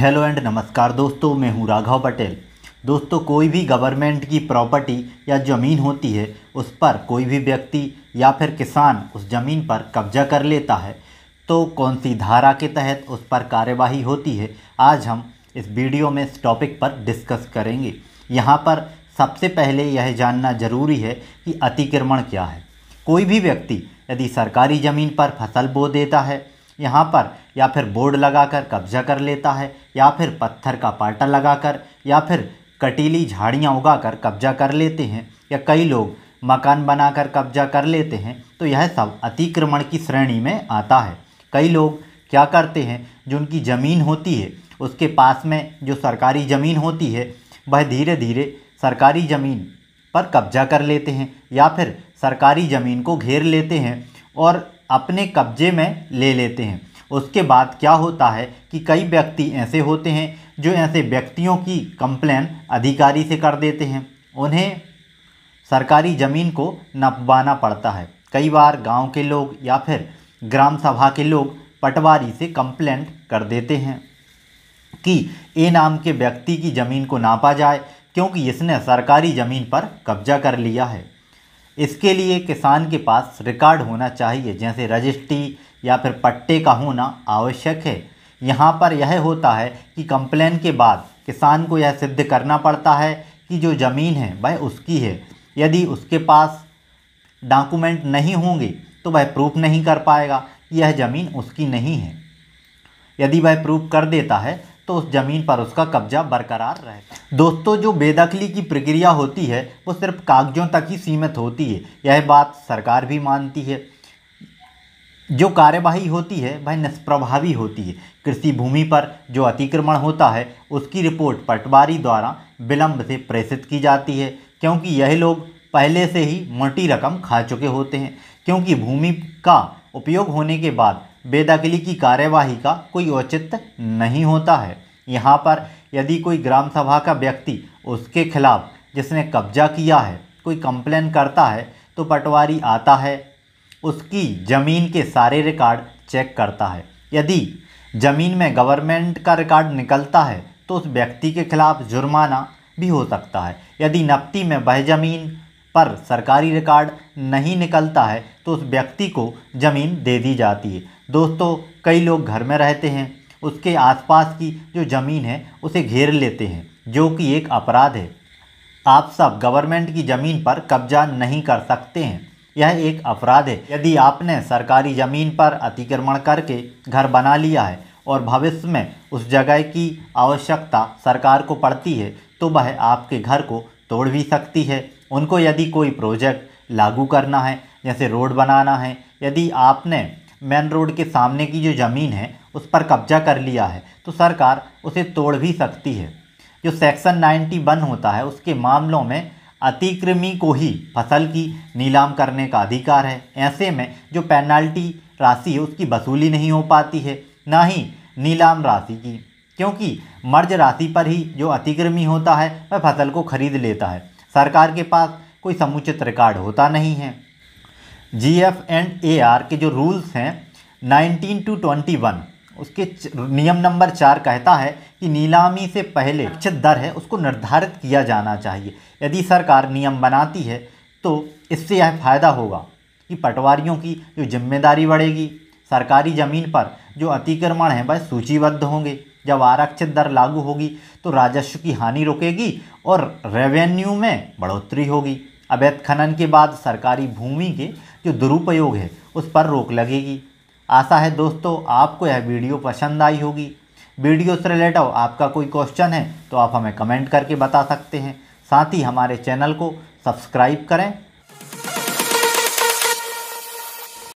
Hello and नमस्कार दोस्तों मैं हूं राघव पटेल दोस्तों कोई भी गवर्नमेंट की प्रॉपर्टी या ज़मीन होती है उस पर कोई भी व्यक्ति या फिर किसान उस ज़मीन पर कब्जा कर लेता है तो कौन सी धारा के तहत उस पर कार्यवाही होती है आज हम इस वीडियो में इस टॉपिक पर डिस्कस करेंगे यहाँ पर सबसे पहले यह जानना जरूरी है कि अतिक्रमण क्या है कोई भी व्यक्ति यदि सरकारी ज़मीन पर फसल बो देता है यहाँ पर या फिर बोर्ड लगाकर कब्जा कर लेता है या फिर पत्थर का पाटा लगाकर या फिर कटीली झाड़ियाँ उगाकर कब्जा कर लेते हैं या कई लोग मकान बनाकर कब्जा कर लेते हैं तो यह सब अतिक्रमण की श्रेणी में आता है कई लोग क्या करते हैं जो उनकी ज़मीन होती है उसके पास में जो सरकारी ज़मीन होती है वह धीरे धीरे सरकारी ज़मीन पर कब्जा कर लेते हैं या फिर सरकारी ज़मीन को घेर लेते हैं और अपने कब्जे में ले लेते हैं उसके बाद क्या होता है कि कई व्यक्ति ऐसे होते हैं जो ऐसे व्यक्तियों की कंप्लेन अधिकारी से कर देते हैं उन्हें सरकारी ज़मीन को नपवाना पड़ता है कई बार गांव के लोग या फिर ग्राम सभा के लोग पटवारी से कंप्लेंट कर देते हैं कि ए नाम के व्यक्ति की ज़मीन को नापा जाए क्योंकि इसने सरकारी ज़मीन पर कब्जा कर लिया है इसके लिए किसान के पास रिकॉर्ड होना चाहिए जैसे रजिस्ट्री या फिर पट्टे का होना आवश्यक है यहाँ पर यह होता है कि कंप्लेन के बाद किसान को यह सिद्ध करना पड़ता है कि जो ज़मीन है वह उसकी है यदि उसके पास डॉक्यूमेंट नहीं होंगे तो वह प्रूफ नहीं कर पाएगा कि यह ज़मीन उसकी नहीं है यदि वह प्रूफ कर देता है तो उस ज़मीन पर उसका कब्जा बरकरार रहे दोस्तों जो बेदखली की प्रक्रिया होती है वो सिर्फ कागजों तक ही सीमित होती है यह बात सरकार भी मानती है जो कार्यवाही होती है वह निष्प्रभावी होती है कृषि भूमि पर जो अतिक्रमण होता है उसकी रिपोर्ट पटवारी द्वारा विलम्ब से प्रेषित की जाती है क्योंकि यह लोग पहले से ही मोटी रकम खा चुके होते हैं क्योंकि भूमि का उपयोग होने के बाद बेदखली की कार्यवाही का कोई औचित्य नहीं होता है यहाँ पर यदि कोई ग्राम सभा का व्यक्ति उसके खिलाफ जिसने कब्जा किया है कोई कंप्लेन करता है तो पटवारी आता है उसकी ज़मीन के सारे रिकॉर्ड चेक करता है यदि ज़मीन में गवर्नमेंट का रिकॉर्ड निकलता है तो उस व्यक्ति के खिलाफ जुर्माना भी हो सकता है यदि नपती में वह ज़मीन पर सरकारी रिकॉर्ड नहीं निकलता है तो उस व्यक्ति को ज़मीन दे दी जाती है दोस्तों कई लोग घर में रहते हैं उसके आसपास की जो ज़मीन है उसे घेर लेते हैं जो कि एक अपराध है आप सब गवर्नमेंट की ज़मीन पर कब्जा नहीं कर सकते हैं यह एक अपराध है यदि आपने सरकारी ज़मीन पर अतिक्रमण करके घर बना लिया है और भविष्य में उस जगह की आवश्यकता सरकार को पड़ती है तो वह आपके घर को तोड़ भी सकती है उनको यदि कोई प्रोजेक्ट लागू करना है जैसे रोड बनाना है यदि आपने मेन रोड के सामने की जो ज़मीन है उस पर कब्जा कर लिया है तो सरकार उसे तोड़ भी सकती है जो सेक्शन नाइन्टी वन होता है उसके मामलों में अतिक्रमी को ही फसल की नीलाम करने का अधिकार है ऐसे में जो पेनाल्टी राशि है उसकी वसूली नहीं हो पाती है ना ही नीलाम राशि की क्योंकि मर्ज राशि पर ही जो अतिक्रमी होता है वह फसल को खरीद लेता है सरकार के पास कोई समुचित रिकॉर्ड होता नहीं है जी एफ एंड ए आर के जो रूल्स हैं 19 टू 21 उसके नियम नंबर चार कहता है कि नीलामी से पहले इच्छित हाँ। दर है उसको निर्धारित किया जाना चाहिए यदि सरकार नियम बनाती है तो इससे यह फायदा होगा कि पटवारियों की जो जिम्मेदारी बढ़ेगी सरकारी ज़मीन पर जो अतिक्रमण है वह सूचीबद्ध होंगे जब आरक्षित दर लागू होगी तो राजस्व की हानि रुकेगी और रेवेन्यू में बढ़ोतरी होगी अवैध खनन के बाद सरकारी भूमि के जो दुरुपयोग है उस पर रोक लगेगी आशा है दोस्तों आपको यह वीडियो पसंद आई होगी वीडियो से रिलेटिव आपका कोई क्वेश्चन है तो आप हमें कमेंट करके बता सकते हैं साथ ही हमारे चैनल को सब्सक्राइब करें